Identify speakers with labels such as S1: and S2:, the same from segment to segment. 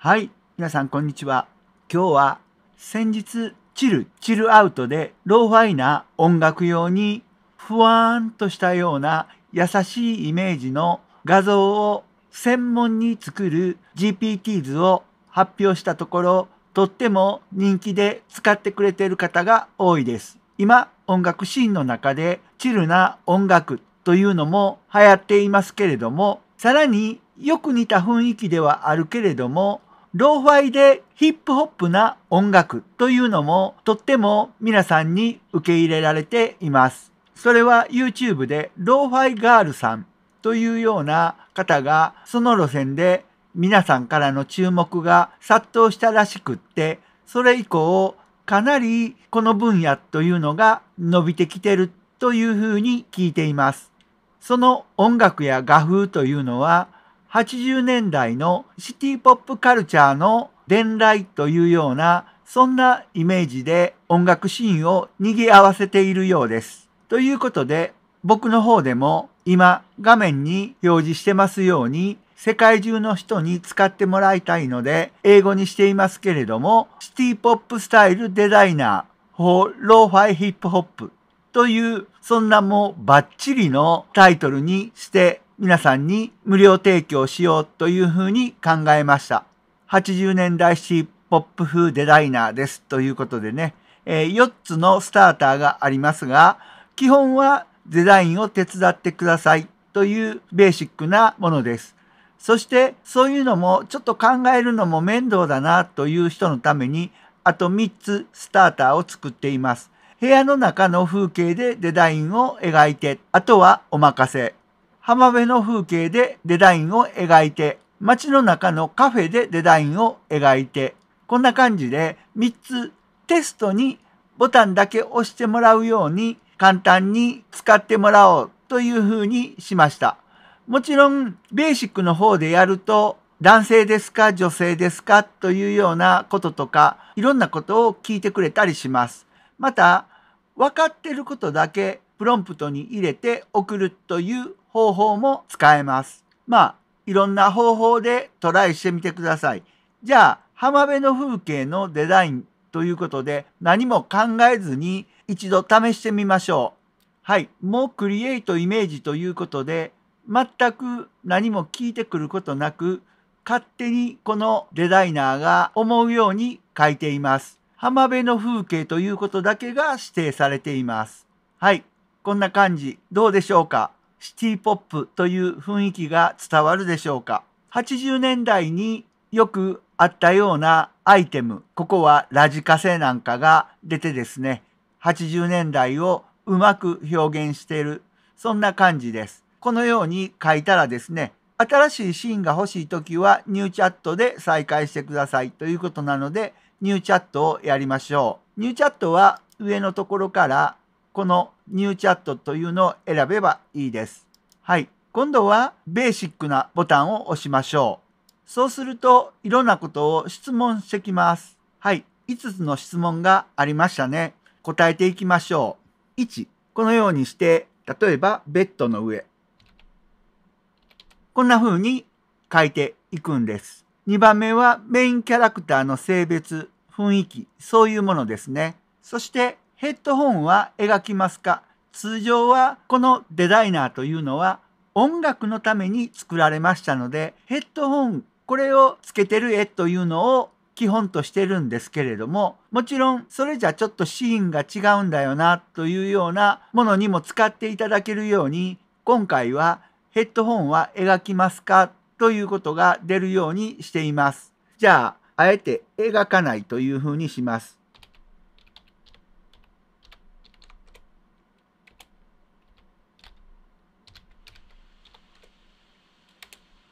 S1: はい、皆さんこんにちは。今日は先日チル、チルアウトでローファイな音楽用にふわーんとしたような優しいイメージの画像を専門に作る GPT 図を発表したところ、とっても人気で使ってくれている方が多いです。今、音楽シーンの中でチルな音楽というのも流行っていますけれども、さらによく似た雰囲気ではあるけれども、ローファイでヒップホップな音楽というのもとっても皆さんに受け入れられています。それは YouTube でローファイガールさんというような方がその路線で皆さんからの注目が殺到したらしくってそれ以降かなりこの分野というのが伸びてきてるというふうに聞いています。その音楽や画風というのは80年代のシティポップカルチャーの伝来というようなそんなイメージで音楽シーンを賑わせているようです。ということで僕の方でも今画面に表示してますように世界中の人に使ってもらいたいので英語にしていますけれどもシティポップスタイルデザイナー for ローファイヒップホップというそんなもうバッチリのタイトルにして皆さんに無料提供しようというふうに考えました。80年代シーポップ風デザイナーですということでね、え4つのスターターがありますが、基本はデザインを手伝ってくださいというベーシックなものです。そしてそういうのもちょっと考えるのも面倒だなという人のためにあと3つスターターを作っています。部屋の中の風景でデザインを描いて、あとはお任せ。浜辺の風景でデザインを描いて、街の中のカフェでデザインを描いて、こんな感じで3つテストにボタンだけ押してもらうように簡単に使ってもらおうというふうにしました。もちろんベーシックの方でやると男性ですか女性ですかというようなこととかいろんなことを聞いてくれたりします。また分かってることだけプロンプトに入れて送るという方法も使えます。まあ、いろんな方法でトライしてみてください。じゃあ、浜辺の風景のデザインということで、何も考えずに一度試してみましょう。はい、もうクリエイトイメージということで、全く何も聞いてくることなく、勝手にこのデザイナーが思うように書いています。浜辺の風景ということだけが指定されています。はい、こんな感じ、どうでしょうかシティポップという雰囲気が伝わるでしょうか。80年代によくあったようなアイテム、ここはラジカセなんかが出てですね、80年代をうまく表現している、そんな感じです。このように書いたらですね、新しいシーンが欲しい時はニューチャットで再開してくださいということなので、ニューチャットをやりましょう。ニューチャットは上のところからこのニューチャットというのを選べばいいです。はい。今度はベーシックなボタンを押しましょう。そうするといろんなことを質問してきます。はい。5つの質問がありましたね。答えていきましょう。1、このようにして、例えばベッドの上。こんな風に書いていくんです。2番目はメインキャラクターの性別、雰囲気、そういうものですね。そしてヘッドホンは描きますか通常はこのデザイナーというのは音楽のために作られましたのでヘッドホンこれをつけてる絵というのを基本としてるんですけれどももちろんそれじゃちょっとシーンが違うんだよなというようなものにも使っていただけるように今回はヘッドホンは描きますかということが出るようにしています。じゃああえて描かないというふうにします。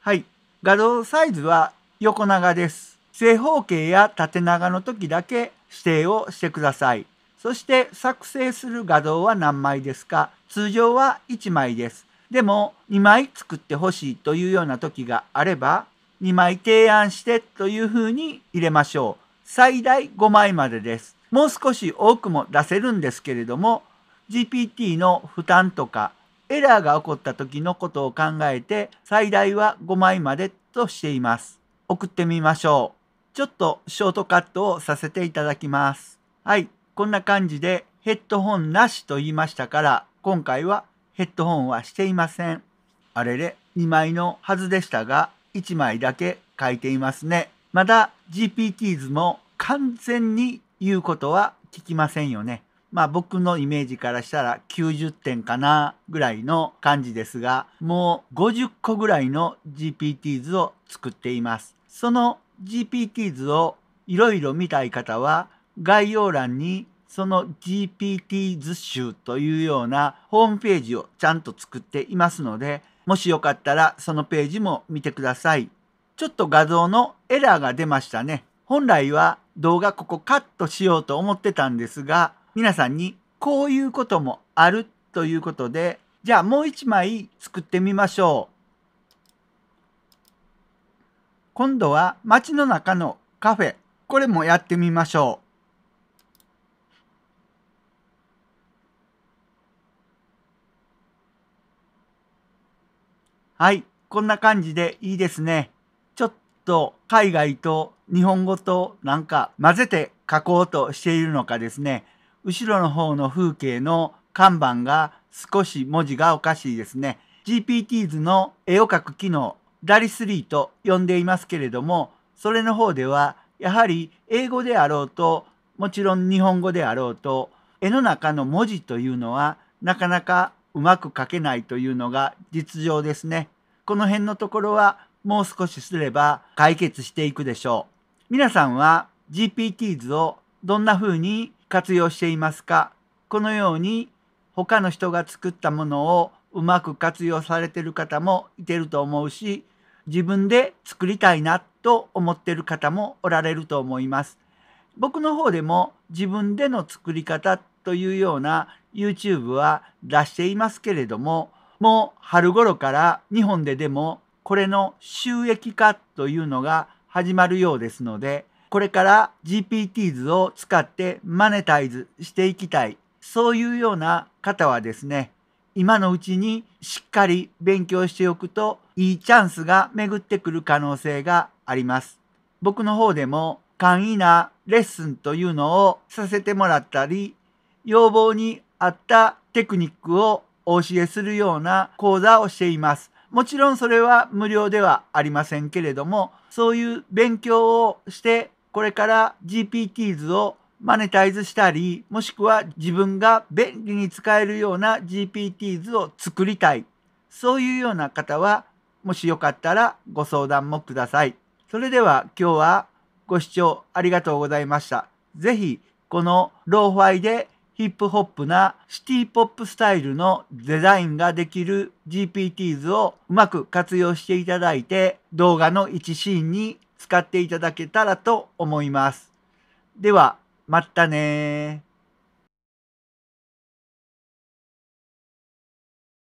S1: はい。画像サイズは横長です。正方形や縦長の時だけ指定をしてください。そして作成する画像は何枚ですか通常は1枚です。でも2枚作ってほしいというような時があれば2枚提案してというふうに入れましょう。最大5枚までです。もう少し多くも出せるんですけれども GPT の負担とかエラーが起こった時のことを考えて最大は5枚までとしています。送ってみましょう。ちょっとショートカットをさせていただきます。はい、こんな感じでヘッドホンなしと言いましたから今回はヘッドホンはしていません。あれれ、2枚のはずでしたが1枚だけ書いていますね。まだ GPTs も完全に言うことは聞きませんよね。まあ僕のイメージからしたら90点かなぐらいの感じですが、もう50個ぐらいの GPT 図を作っています。その GPT 図をいろいろ見たい方は概要欄にその GPT 図集というようなホームページをちゃんと作っていますので、もしよかったらそのページも見てください。ちょっと画像のエラーが出ましたね。本来は動画ここカットしようと思ってたんですが、皆さんにこういうこともあるということで、じゃあもう一枚作ってみましょう。今度は街の中のカフェ。これもやってみましょう。はい、こんな感じでいいですね。ちょっと海外と日本語となんか混ぜて書こうとしているのかですね。後ろの方の風景の看板が少し文字がおかしいですね。GPTs の絵を描く機能、ダリスリーと呼んでいますけれども、それの方では、やはり英語であろうと、もちろん日本語であろうと、絵の中の文字というのは、なかなかうまく書けないというのが実情ですね。この辺のところは、もう少しすれば解決していくでしょう。皆さんは GPTs をどんな風に活用していますかこのように他の人が作ったものをうまく活用されてる方もいてると思うし自分で作りたいなと思ってる方もおられると思います。僕の方でも自分での作り方というような YouTube は出していますけれどももう春頃から日本ででもこれの収益化というのが始まるようですのでこれから GPTs を使ってマネタイズしていきたい、そういうような方はですね、今のうちにしっかり勉強しておくといいチャンスが巡ってくる可能性があります。僕の方でも簡易なレッスンというのをさせてもらったり、要望に合ったテクニックをお教えするような講座をしています。もちろんそれは無料ではありませんけれども、そういう勉強をしてこれから GPTs をマネタイズしたり、もしくは自分が便利に使えるような GPTs を作りたい。そういうような方は、もしよかったらご相談もください。それでは今日はご視聴ありがとうございました。ぜひ、このローファイでヒップホップなシティポップスタイルのデザインができる GPTs をうまく活用していただいて動画の1シーンに使っていただけたらと思います。では、またね